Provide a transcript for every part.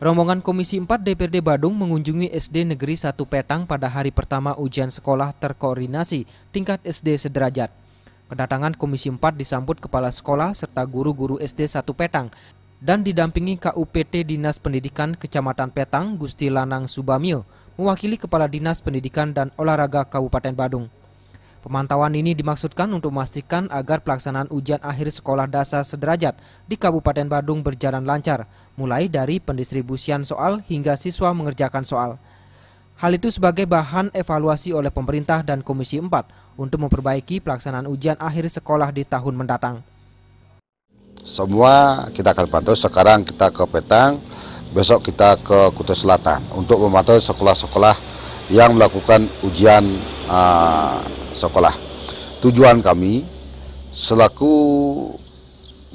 Rombongan Komisi 4 DPRD Badung mengunjungi SD Negeri 1 Petang pada hari pertama ujian sekolah terkoordinasi tingkat SD sederajat. Kedatangan Komisi 4 disambut kepala sekolah serta guru-guru SD 1 Petang dan didampingi KUPT Dinas Pendidikan Kecamatan Petang Gusti Lanang Subamil, mewakili Kepala Dinas Pendidikan dan Olahraga Kabupaten Badung. Pemantauan ini dimaksudkan untuk memastikan agar pelaksanaan ujian akhir sekolah dasar sederajat di Kabupaten Badung berjalan lancar, mulai dari pendistribusian soal hingga siswa mengerjakan soal. Hal itu sebagai bahan evaluasi oleh pemerintah dan Komisi 4 untuk memperbaiki pelaksanaan ujian akhir sekolah di tahun mendatang. Semua kita akan pantau, sekarang kita ke Petang, besok kita ke Kutai Selatan untuk memantau sekolah-sekolah yang melakukan ujian uh, sekolah. Tujuan kami selaku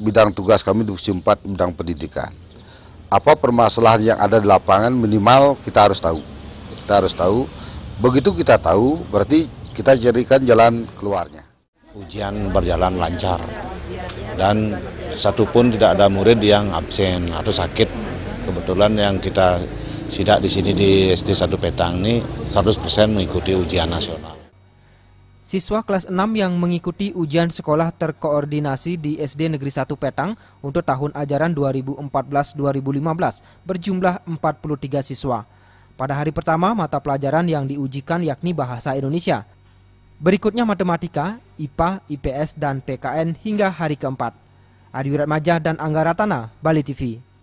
bidang tugas kami di 4 bidang pendidikan. Apa permasalahan yang ada di lapangan minimal kita harus tahu. Kita harus tahu. Begitu kita tahu berarti kita jadikan jalan keluarnya. Ujian berjalan lancar dan satu pun tidak ada murid yang absen atau sakit. Kebetulan yang kita sidak di sini di SD satu Petang ini 100% mengikuti ujian nasional. Siswa kelas 6 yang mengikuti ujian sekolah terkoordinasi di SD Negeri 1 Petang untuk tahun ajaran 2014-2015 berjumlah 43 siswa. Pada hari pertama, mata pelajaran yang diujikan yakni Bahasa Indonesia. Berikutnya Matematika, IPA, IPS, dan PKN hingga hari keempat. Adi Wiratmaja dan Angga Ratana, Bali TV.